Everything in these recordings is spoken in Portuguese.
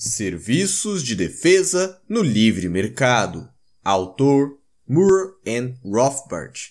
Serviços de Defesa no Livre Mercado. Autor Moore and Rothbard.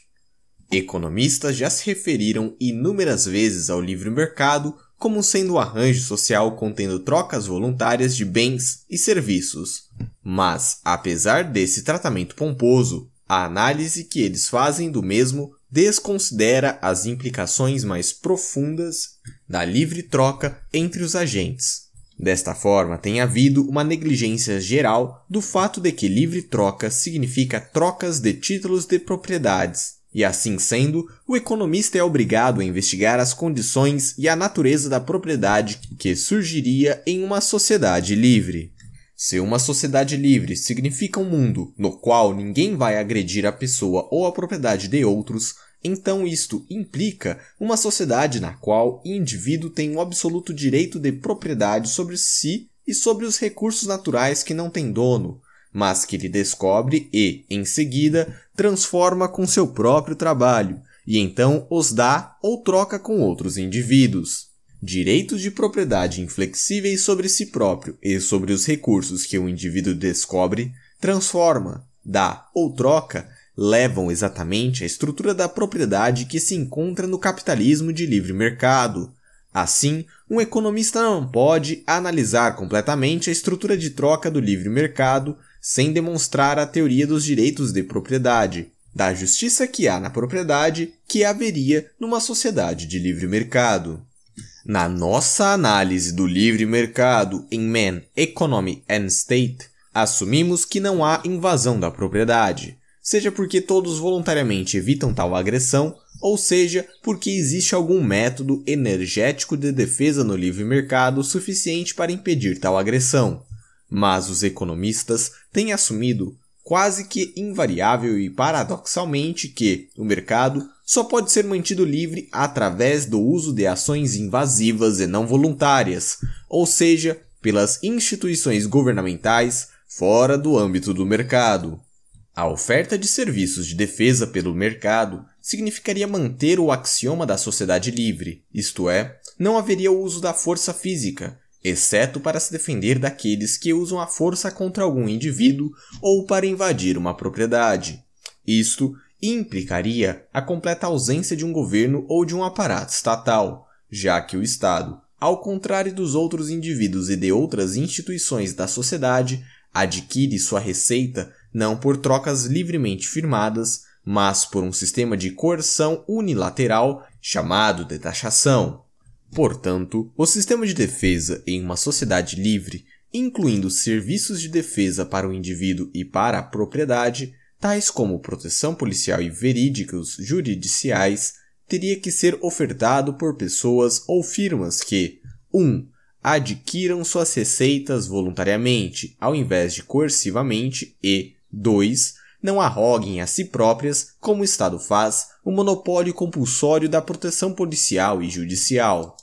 Economistas já se referiram inúmeras vezes ao livre mercado como sendo um arranjo social contendo trocas voluntárias de bens e serviços. Mas, apesar desse tratamento pomposo, a análise que eles fazem do mesmo desconsidera as implicações mais profundas da livre troca entre os agentes. Desta forma, tem havido uma negligência geral do fato de que livre troca significa trocas de títulos de propriedades, e assim sendo, o economista é obrigado a investigar as condições e a natureza da propriedade que surgiria em uma sociedade livre. Se uma sociedade livre significa um mundo no qual ninguém vai agredir a pessoa ou a propriedade de outros, então, isto implica uma sociedade na qual o indivíduo tem o um absoluto direito de propriedade sobre si e sobre os recursos naturais que não tem dono, mas que ele descobre e, em seguida, transforma com seu próprio trabalho, e então os dá ou troca com outros indivíduos. Direitos de propriedade inflexíveis sobre si próprio e sobre os recursos que o indivíduo descobre, transforma, dá ou troca levam exatamente à estrutura da propriedade que se encontra no capitalismo de livre mercado. Assim, um economista não pode analisar completamente a estrutura de troca do livre mercado sem demonstrar a teoria dos direitos de propriedade, da justiça que há na propriedade que haveria numa sociedade de livre mercado. Na nossa análise do livre mercado em Man, Economy and State, assumimos que não há invasão da propriedade, seja porque todos voluntariamente evitam tal agressão, ou seja, porque existe algum método energético de defesa no livre mercado suficiente para impedir tal agressão. Mas os economistas têm assumido, quase que invariável e paradoxalmente, que o mercado só pode ser mantido livre através do uso de ações invasivas e não voluntárias, ou seja, pelas instituições governamentais fora do âmbito do mercado. A oferta de serviços de defesa pelo mercado significaria manter o axioma da sociedade livre, isto é, não haveria o uso da força física, exceto para se defender daqueles que usam a força contra algum indivíduo ou para invadir uma propriedade. Isto implicaria a completa ausência de um governo ou de um aparato estatal, já que o Estado, ao contrário dos outros indivíduos e de outras instituições da sociedade, adquire sua receita não por trocas livremente firmadas, mas por um sistema de coerção unilateral chamado de taxação. Portanto, o sistema de defesa em uma sociedade livre, incluindo serviços de defesa para o indivíduo e para a propriedade, tais como proteção policial e verídicos juridiciais, teria que ser ofertado por pessoas ou firmas que 1. Um, adquiram suas receitas voluntariamente, ao invés de coercivamente, e 2. Não arroguem a si próprias, como o Estado faz, o monopólio compulsório da proteção policial e judicial.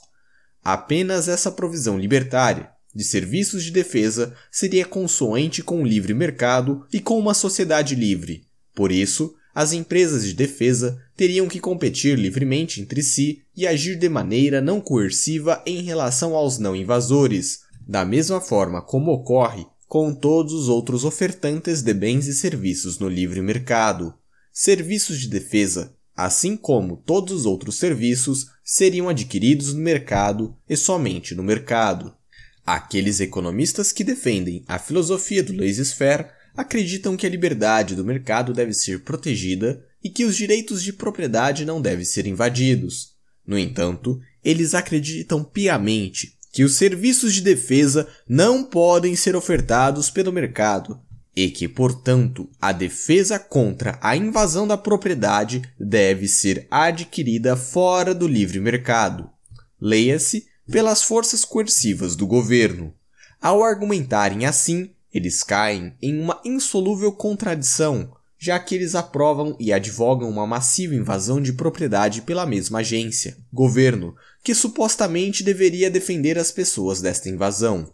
Apenas essa provisão libertária de serviços de defesa seria consoante com o livre mercado e com uma sociedade livre. Por isso, as empresas de defesa teriam que competir livremente entre si e agir de maneira não coerciva em relação aos não invasores, da mesma forma como ocorre com todos os outros ofertantes de bens e serviços no livre mercado. Serviços de defesa, assim como todos os outros serviços, seriam adquiridos no mercado e somente no mercado. Aqueles economistas que defendem a filosofia do laissez-faire acreditam que a liberdade do mercado deve ser protegida e que os direitos de propriedade não devem ser invadidos. No entanto, eles acreditam piamente que os serviços de defesa não podem ser ofertados pelo mercado e que, portanto, a defesa contra a invasão da propriedade deve ser adquirida fora do livre mercado. Leia-se pelas forças coercivas do governo. Ao argumentarem assim, eles caem em uma insolúvel contradição, já que eles aprovam e advogam uma massiva invasão de propriedade pela mesma agência, governo, que supostamente deveria defender as pessoas desta invasão.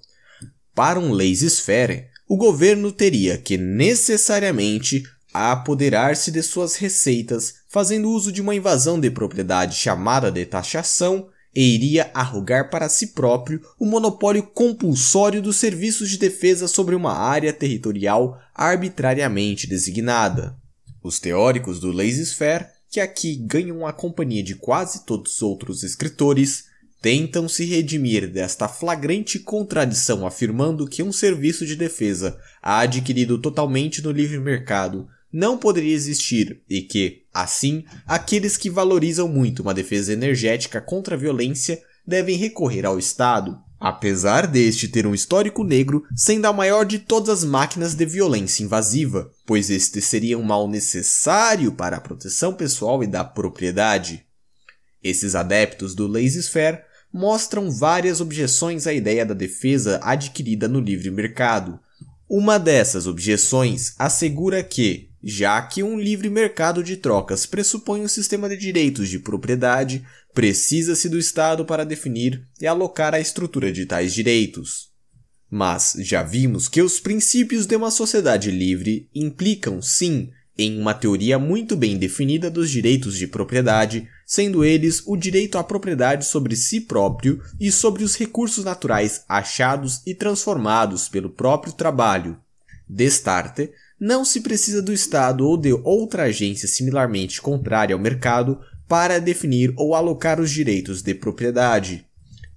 Para um Lazy Sphere, o governo teria que necessariamente apoderar-se de suas receitas, fazendo uso de uma invasão de propriedade chamada de taxação e iria arrogar para si próprio o monopólio compulsório dos serviços de defesa sobre uma área territorial arbitrariamente designada. Os teóricos do laissez-faire, que aqui ganham a companhia de quase todos os outros escritores, tentam se redimir desta flagrante contradição afirmando que um serviço de defesa adquirido totalmente no livre mercado não poderia existir e que, assim, aqueles que valorizam muito uma defesa energética contra a violência devem recorrer ao Estado, apesar deste ter um histórico negro sendo a maior de todas as máquinas de violência invasiva, pois este seria um mal necessário para a proteção pessoal e da propriedade. Esses adeptos do laissez-faire mostram várias objeções à ideia da defesa adquirida no livre mercado. Uma dessas objeções assegura que já que um livre mercado de trocas pressupõe um sistema de direitos de propriedade, precisa-se do Estado para definir e alocar a estrutura de tais direitos. Mas já vimos que os princípios de uma sociedade livre implicam, sim, em uma teoria muito bem definida dos direitos de propriedade, sendo eles o direito à propriedade sobre si próprio e sobre os recursos naturais achados e transformados pelo próprio trabalho. Destarte não se precisa do Estado ou de outra agência similarmente contrária ao mercado para definir ou alocar os direitos de propriedade.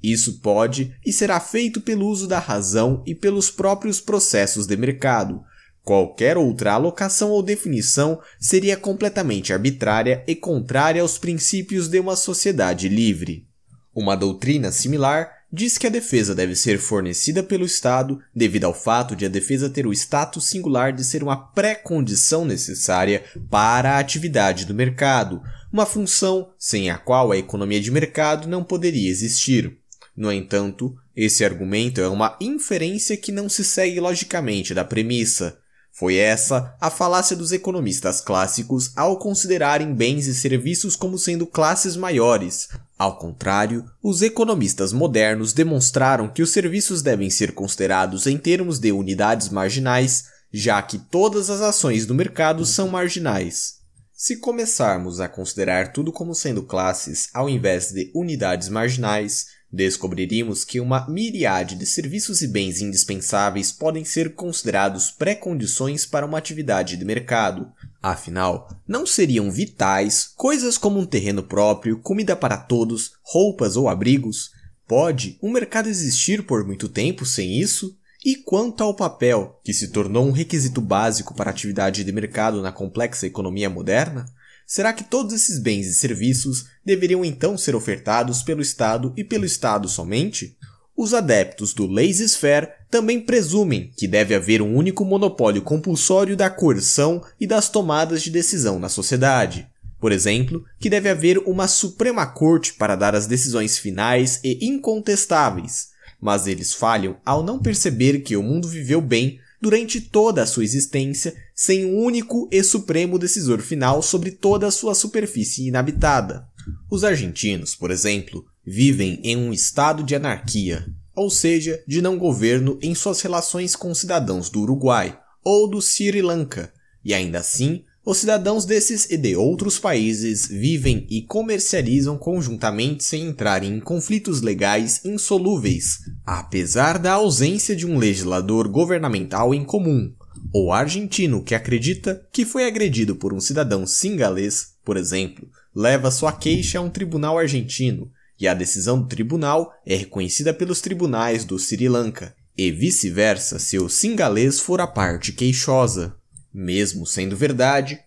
Isso pode e será feito pelo uso da razão e pelos próprios processos de mercado. Qualquer outra alocação ou definição seria completamente arbitrária e contrária aos princípios de uma sociedade livre. Uma doutrina similar diz que a defesa deve ser fornecida pelo Estado devido ao fato de a defesa ter o status singular de ser uma pré-condição necessária para a atividade do mercado, uma função sem a qual a economia de mercado não poderia existir. No entanto, esse argumento é uma inferência que não se segue logicamente da premissa. Foi essa a falácia dos economistas clássicos ao considerarem bens e serviços como sendo classes maiores. Ao contrário, os economistas modernos demonstraram que os serviços devem ser considerados em termos de unidades marginais, já que todas as ações do mercado são marginais. Se começarmos a considerar tudo como sendo classes ao invés de unidades marginais, descobriríamos que uma miriade de serviços e bens indispensáveis podem ser considerados pré-condições para uma atividade de mercado. Afinal, não seriam vitais coisas como um terreno próprio, comida para todos, roupas ou abrigos? Pode um mercado existir por muito tempo sem isso? E quanto ao papel, que se tornou um requisito básico para a atividade de mercado na complexa economia moderna? Será que todos esses bens e serviços deveriam então ser ofertados pelo Estado e pelo Estado somente? Os adeptos do laissez-faire também presumem que deve haver um único monopólio compulsório da coerção e das tomadas de decisão na sociedade. Por exemplo, que deve haver uma Suprema Corte para dar as decisões finais e incontestáveis. Mas eles falham ao não perceber que o mundo viveu bem durante toda a sua existência, sem um único e supremo decisor final sobre toda a sua superfície inabitada. Os argentinos, por exemplo, vivem em um estado de anarquia, ou seja, de não governo em suas relações com cidadãos do Uruguai ou do Sri Lanka, e ainda assim os cidadãos desses e de outros países vivem e comercializam conjuntamente sem entrar em conflitos legais insolúveis, apesar da ausência de um legislador governamental em comum, O argentino que acredita que foi agredido por um cidadão singalês, por exemplo, leva sua queixa a um tribunal argentino, e a decisão do tribunal é reconhecida pelos tribunais do Sri Lanka, e vice-versa se o singalês for a parte queixosa. Mesmo sendo verdade,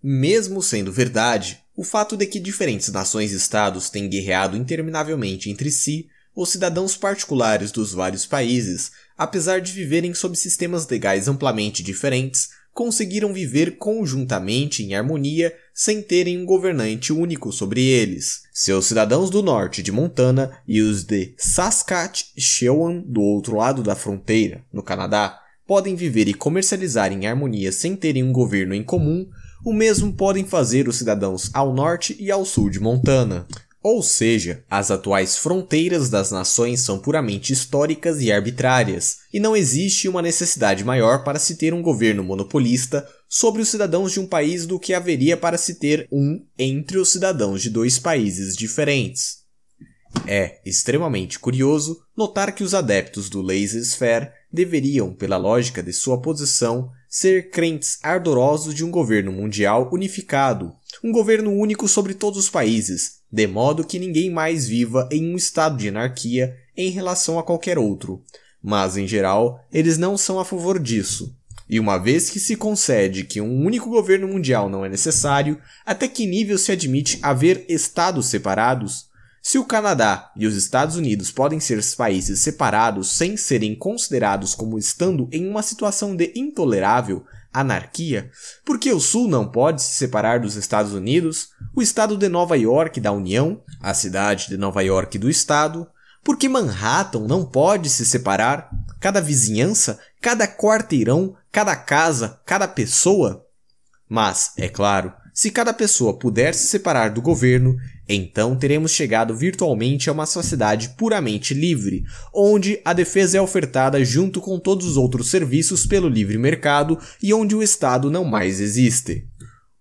mesmo sendo verdade, o fato de que diferentes nações e estados têm guerreado interminavelmente entre si, os cidadãos particulares dos vários países, apesar de viverem sob sistemas legais amplamente diferentes, conseguiram viver conjuntamente em harmonia sem terem um governante único sobre eles. Seus cidadãos do norte de Montana e os de Saskatchewan do outro lado da fronteira, no Canadá, podem viver e comercializar em harmonia sem terem um governo em comum, o mesmo podem fazer os cidadãos ao norte e ao sul de Montana. Ou seja, as atuais fronteiras das nações são puramente históricas e arbitrárias, e não existe uma necessidade maior para se ter um governo monopolista sobre os cidadãos de um país do que haveria para se ter um entre os cidadãos de dois países diferentes. É extremamente curioso notar que os adeptos do laissez-faire deveriam, pela lógica de sua posição, ser crentes ardorosos de um governo mundial unificado, um governo único sobre todos os países, de modo que ninguém mais viva em um estado de anarquia em relação a qualquer outro. Mas, em geral, eles não são a favor disso. E uma vez que se concede que um único governo mundial não é necessário, até que nível se admite haver estados separados, se o Canadá e os Estados Unidos podem ser países separados sem serem considerados como estando em uma situação de intolerável anarquia, por que o Sul não pode se separar dos Estados Unidos, o estado de Nova York da União, a cidade de Nova York do estado, por que Manhattan não pode se separar? Cada vizinhança, cada quarteirão, cada casa, cada pessoa? Mas, é claro, se cada pessoa puder se separar do governo, então teremos chegado virtualmente a uma sociedade puramente livre, onde a defesa é ofertada junto com todos os outros serviços pelo livre mercado e onde o Estado não mais existe.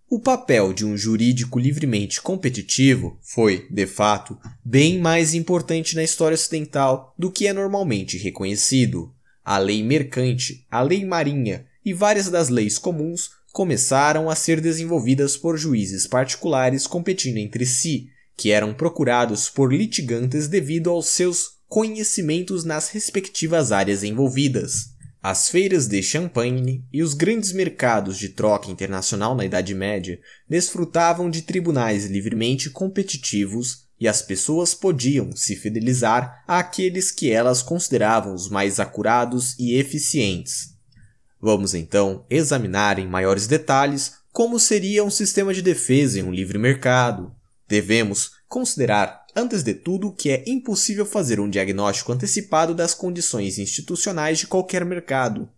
O papel de um jurídico livremente competitivo foi, de fato, bem mais importante na história ocidental do que é normalmente reconhecido. A lei mercante, a lei marinha e várias das leis comuns começaram a ser desenvolvidas por juízes particulares competindo entre si, que eram procurados por litigantes devido aos seus conhecimentos nas respectivas áreas envolvidas. As feiras de Champagne e os grandes mercados de troca internacional na Idade Média desfrutavam de tribunais livremente competitivos e as pessoas podiam se fidelizar àqueles que elas consideravam os mais acurados e eficientes. Vamos então examinar em maiores detalhes como seria um sistema de defesa em um livre mercado. Devemos considerar, antes de tudo, que é impossível fazer um diagnóstico antecipado das condições institucionais de qualquer mercado.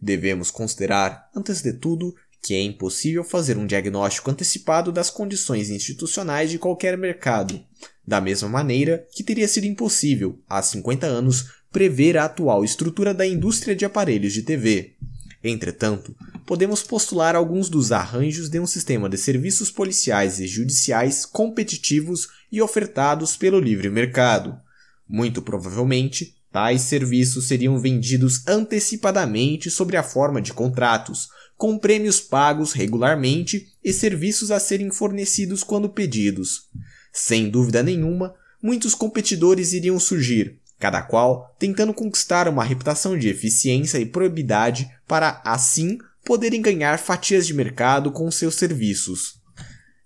Devemos considerar, antes de tudo, que é impossível fazer um diagnóstico antecipado das condições institucionais de qualquer mercado, da mesma maneira que teria sido impossível, há 50 anos, prever a atual estrutura da indústria de aparelhos de TV. Entretanto, podemos postular alguns dos arranjos de um sistema de serviços policiais e judiciais competitivos e ofertados pelo livre mercado. Muito provavelmente, tais serviços seriam vendidos antecipadamente sobre a forma de contratos, com prêmios pagos regularmente e serviços a serem fornecidos quando pedidos. Sem dúvida nenhuma, muitos competidores iriam surgir, cada qual tentando conquistar uma reputação de eficiência e probidade para, assim, poderem ganhar fatias de mercado com seus serviços.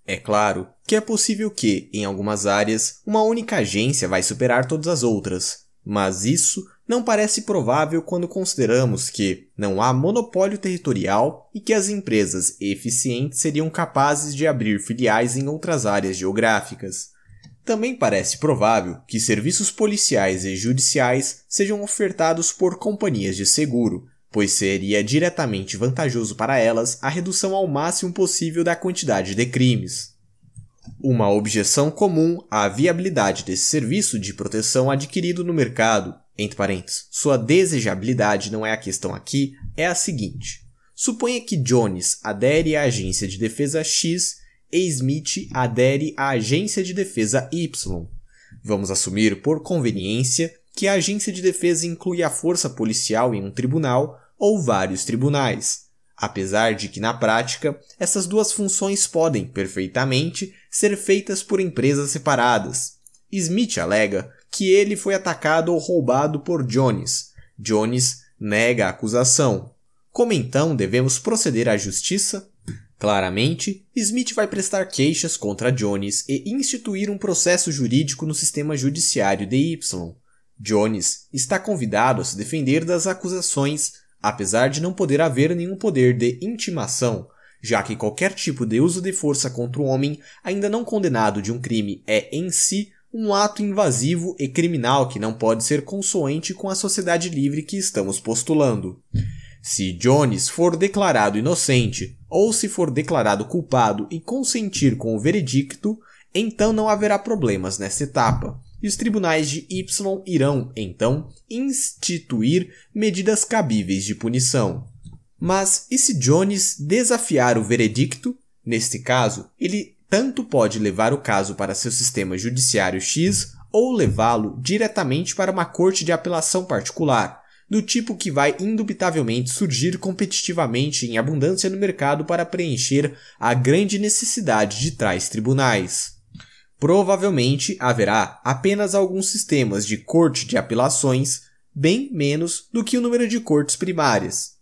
É claro que é possível que, em algumas áreas, uma única agência vai superar todas as outras, mas isso não parece provável quando consideramos que não há monopólio territorial e que as empresas eficientes seriam capazes de abrir filiais em outras áreas geográficas. Também parece provável que serviços policiais e judiciais sejam ofertados por companhias de seguro, pois seria diretamente vantajoso para elas a redução ao máximo possível da quantidade de crimes. Uma objeção comum à viabilidade desse serviço de proteção adquirido no mercado, entre parênteses, sua desejabilidade não é a questão aqui, é a seguinte. Suponha que Jones adere à agência de defesa X Smith adere à Agência de Defesa Y. Vamos assumir, por conveniência, que a Agência de Defesa inclui a força policial em um tribunal ou vários tribunais, apesar de que, na prática, essas duas funções podem, perfeitamente, ser feitas por empresas separadas. Smith alega que ele foi atacado ou roubado por Jones. Jones nega a acusação. Como então devemos proceder à justiça? Claramente, Smith vai prestar queixas contra Jones e instituir um processo jurídico no sistema judiciário de Y. Jones está convidado a se defender das acusações, apesar de não poder haver nenhum poder de intimação, já que qualquer tipo de uso de força contra um homem ainda não condenado de um crime é, em si, um ato invasivo e criminal que não pode ser consoante com a sociedade livre que estamos postulando. Se Jones for declarado inocente ou se for declarado culpado e consentir com o veredicto, então não haverá problemas nessa etapa. E os tribunais de Y irão, então, instituir medidas cabíveis de punição. Mas e se Jones desafiar o veredicto? Neste caso, ele tanto pode levar o caso para seu sistema judiciário X ou levá-lo diretamente para uma corte de apelação particular, do tipo que vai indubitavelmente surgir competitivamente em abundância no mercado para preencher a grande necessidade de tais tribunais. Provavelmente haverá apenas alguns sistemas de corte de apelações, bem menos do que o número de cortes primárias.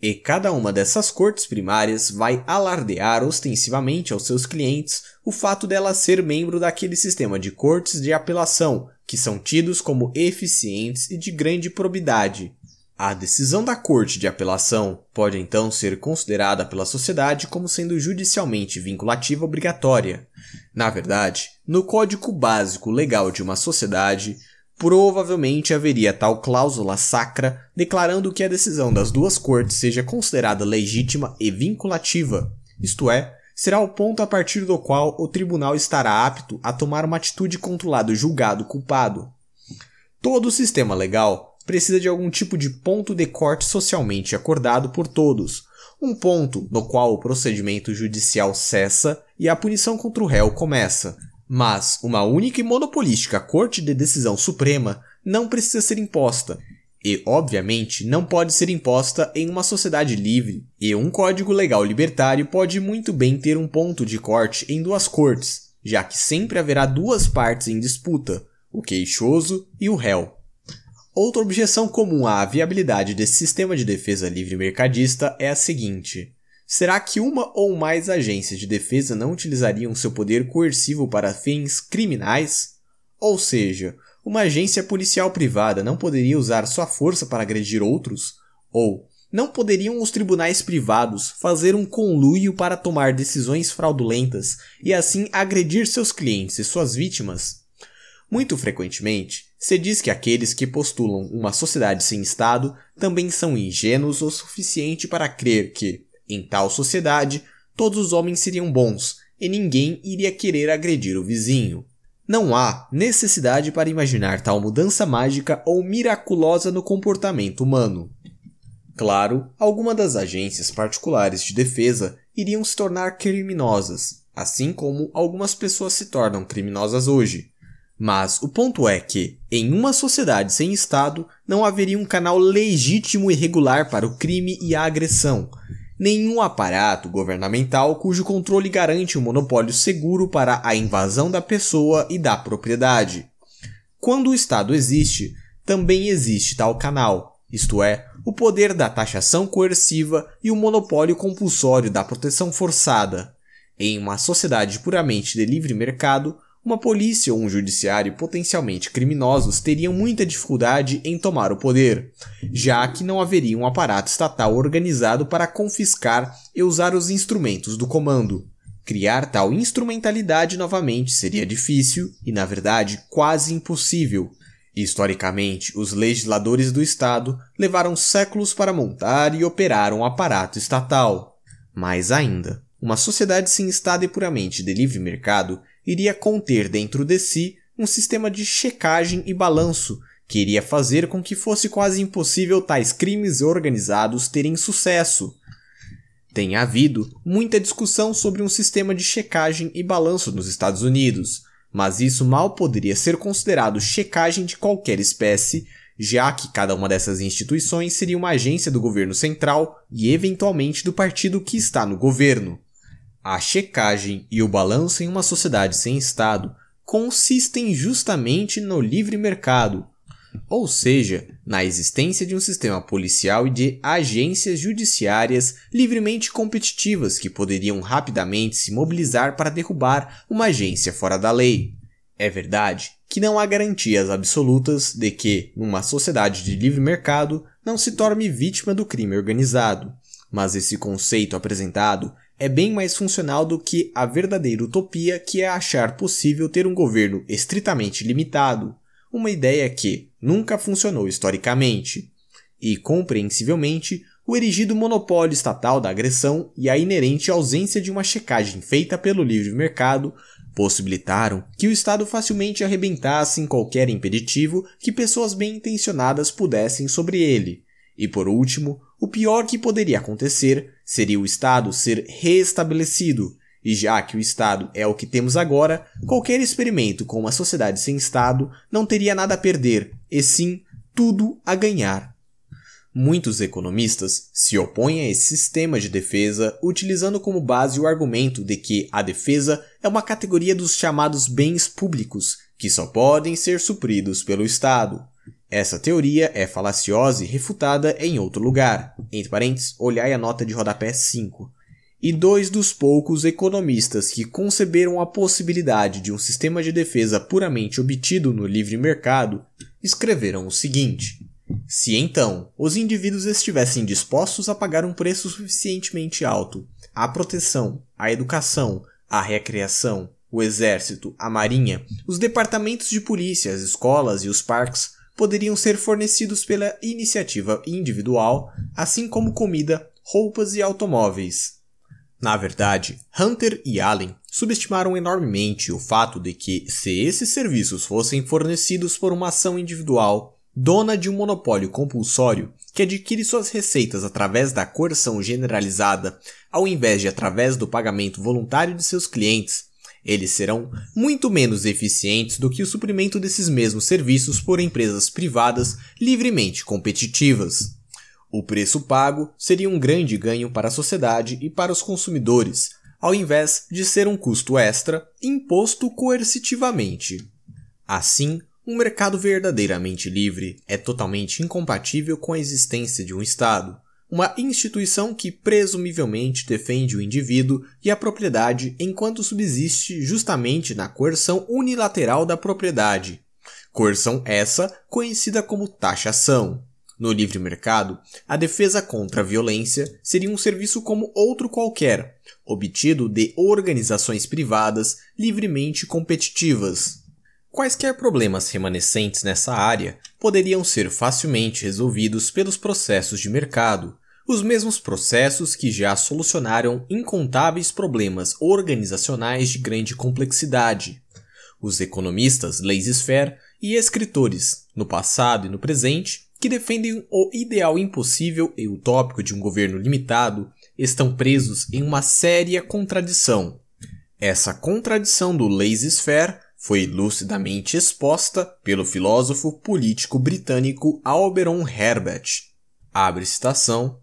E cada uma dessas cortes primárias vai alardear ostensivamente aos seus clientes o fato dela ser membro daquele sistema de cortes de apelação, que são tidos como eficientes e de grande probidade. A decisão da Corte de Apelação pode então ser considerada pela sociedade como sendo judicialmente vinculativa obrigatória. Na verdade, no Código Básico Legal de uma sociedade, provavelmente haveria tal cláusula sacra declarando que a decisão das duas cortes seja considerada legítima e vinculativa, isto é, será o ponto a partir do qual o tribunal estará apto a tomar uma atitude contra o lado julgado culpado. Todo o sistema legal precisa de algum tipo de ponto de corte socialmente acordado por todos, um ponto no qual o procedimento judicial cessa e a punição contra o réu começa. Mas uma única e monopolística Corte de Decisão Suprema não precisa ser imposta, e, obviamente, não pode ser imposta em uma sociedade livre, e um código legal libertário pode muito bem ter um ponto de corte em duas cortes, já que sempre haverá duas partes em disputa, o queixoso e o réu. Outra objeção comum à viabilidade desse sistema de defesa livre mercadista é a seguinte: será que uma ou mais agências de defesa não utilizariam seu poder coercivo para fins criminais? Ou seja, uma agência policial privada não poderia usar sua força para agredir outros? Ou não poderiam os tribunais privados fazer um conluio para tomar decisões fraudulentas e assim agredir seus clientes e suas vítimas? Muito frequentemente, se diz que aqueles que postulam uma sociedade sem Estado também são ingênuos o suficiente para crer que, em tal sociedade, todos os homens seriam bons e ninguém iria querer agredir o vizinho. Não há necessidade para imaginar tal mudança mágica ou miraculosa no comportamento humano. Claro, algumas das agências particulares de defesa iriam se tornar criminosas, assim como algumas pessoas se tornam criminosas hoje. Mas o ponto é que, em uma sociedade sem Estado, não haveria um canal legítimo e regular para o crime e a agressão, nenhum aparato governamental cujo controle garante um monopólio seguro para a invasão da pessoa e da propriedade. Quando o Estado existe, também existe tal canal, isto é, o poder da taxação coerciva e o monopólio compulsório da proteção forçada. Em uma sociedade puramente de livre mercado, uma polícia ou um judiciário potencialmente criminosos teriam muita dificuldade em tomar o poder, já que não haveria um aparato estatal organizado para confiscar e usar os instrumentos do comando. Criar tal instrumentalidade novamente seria difícil e, na verdade, quase impossível. Historicamente, os legisladores do Estado levaram séculos para montar e operar um aparato estatal. Mais ainda, uma sociedade sem Estado e puramente de livre mercado iria conter dentro de si um sistema de checagem e balanço que iria fazer com que fosse quase impossível tais crimes organizados terem sucesso. Tem havido muita discussão sobre um sistema de checagem e balanço nos Estados Unidos, mas isso mal poderia ser considerado checagem de qualquer espécie, já que cada uma dessas instituições seria uma agência do governo central e eventualmente do partido que está no governo. A checagem e o balanço em uma sociedade sem Estado consistem justamente no livre mercado, ou seja, na existência de um sistema policial e de agências judiciárias livremente competitivas que poderiam rapidamente se mobilizar para derrubar uma agência fora da lei. É verdade que não há garantias absolutas de que, numa sociedade de livre mercado, não se torne vítima do crime organizado, mas esse conceito apresentado é bem mais funcional do que a verdadeira utopia que é achar possível ter um governo estritamente limitado, uma ideia que nunca funcionou historicamente. E, compreensivelmente, o erigido monopólio estatal da agressão e a inerente ausência de uma checagem feita pelo livre mercado possibilitaram que o Estado facilmente arrebentasse em qualquer impeditivo que pessoas bem intencionadas pudessem sobre ele. E por último, o pior que poderia acontecer seria o Estado ser restabelecido e já que o Estado é o que temos agora, qualquer experimento com uma sociedade sem Estado não teria nada a perder, e sim tudo a ganhar. Muitos economistas se opõem a esse sistema de defesa, utilizando como base o argumento de que a defesa é uma categoria dos chamados bens públicos, que só podem ser supridos pelo Estado. Essa teoria é falaciosa e refutada em outro lugar. Entre parênteses, olhai a nota de rodapé 5. E dois dos poucos economistas que conceberam a possibilidade de um sistema de defesa puramente obtido no livre mercado escreveram o seguinte: Se então os indivíduos estivessem dispostos a pagar um preço suficientemente alto à proteção, à educação, à recreação, o exército, a marinha, os departamentos de polícia, as escolas e os parques poderiam ser fornecidos pela iniciativa individual, assim como comida, roupas e automóveis. Na verdade, Hunter e Allen subestimaram enormemente o fato de que, se esses serviços fossem fornecidos por uma ação individual, dona de um monopólio compulsório que adquire suas receitas através da coerção generalizada, ao invés de através do pagamento voluntário de seus clientes, eles serão muito menos eficientes do que o suprimento desses mesmos serviços por empresas privadas livremente competitivas. O preço pago seria um grande ganho para a sociedade e para os consumidores, ao invés de ser um custo extra imposto coercitivamente. Assim, um mercado verdadeiramente livre é totalmente incompatível com a existência de um Estado uma instituição que presumivelmente defende o indivíduo e a propriedade enquanto subsiste justamente na coerção unilateral da propriedade. Coerção essa conhecida como taxação. No livre mercado, a defesa contra a violência seria um serviço como outro qualquer, obtido de organizações privadas livremente competitivas. Quaisquer problemas remanescentes nessa área poderiam ser facilmente resolvidos pelos processos de mercado, os mesmos processos que já solucionaram incontáveis problemas organizacionais de grande complexidade. Os economistas laissez-faire e escritores, no passado e no presente, que defendem o ideal impossível e utópico de um governo limitado, estão presos em uma séria contradição. Essa contradição do laissez-faire foi lucidamente exposta pelo filósofo político britânico Alberon Herbert. Abre citação.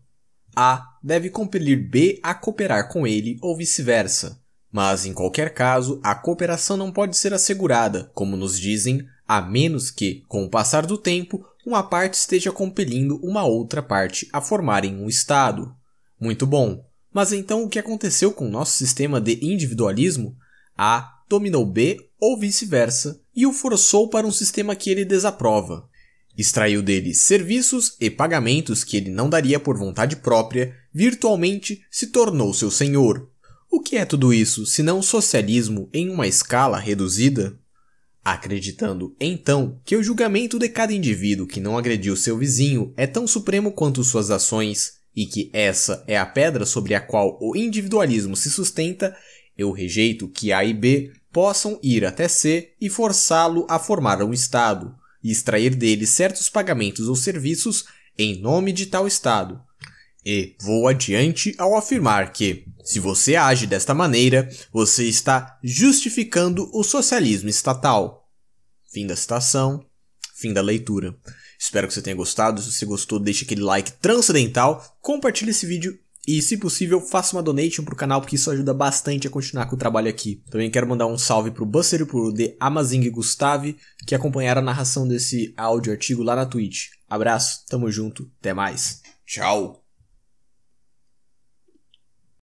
A deve compelir B a cooperar com ele ou vice-versa. Mas, em qualquer caso, a cooperação não pode ser assegurada, como nos dizem, a menos que, com o passar do tempo, uma parte esteja compelindo uma outra parte a formarem um Estado. Muito bom. Mas então o que aconteceu com o nosso sistema de individualismo? A dominou B ou vice-versa, e o forçou para um sistema que ele desaprova. Extraiu dele serviços e pagamentos que ele não daria por vontade própria, virtualmente se tornou seu senhor. O que é tudo isso senão socialismo em uma escala reduzida? Acreditando, então, que o julgamento de cada indivíduo que não agrediu seu vizinho é tão supremo quanto suas ações, e que essa é a pedra sobre a qual o individualismo se sustenta, eu rejeito que A e B possam ir até C e forçá-lo a formar um Estado, e extrair dele certos pagamentos ou serviços em nome de tal Estado. E vou adiante ao afirmar que, se você age desta maneira, você está justificando o socialismo estatal. Fim da citação, fim da leitura. Espero que você tenha gostado. Se você gostou, deixe aquele like transcendental, compartilhe esse vídeo e se possível, faça uma donation pro canal, porque isso ajuda bastante a continuar com o trabalho aqui. Também quero mandar um salve pro Buster e pro The Amazing Gustave, que acompanharam a narração desse áudio artigo lá na Twitch. Abraço, tamo junto, até mais. Tchau!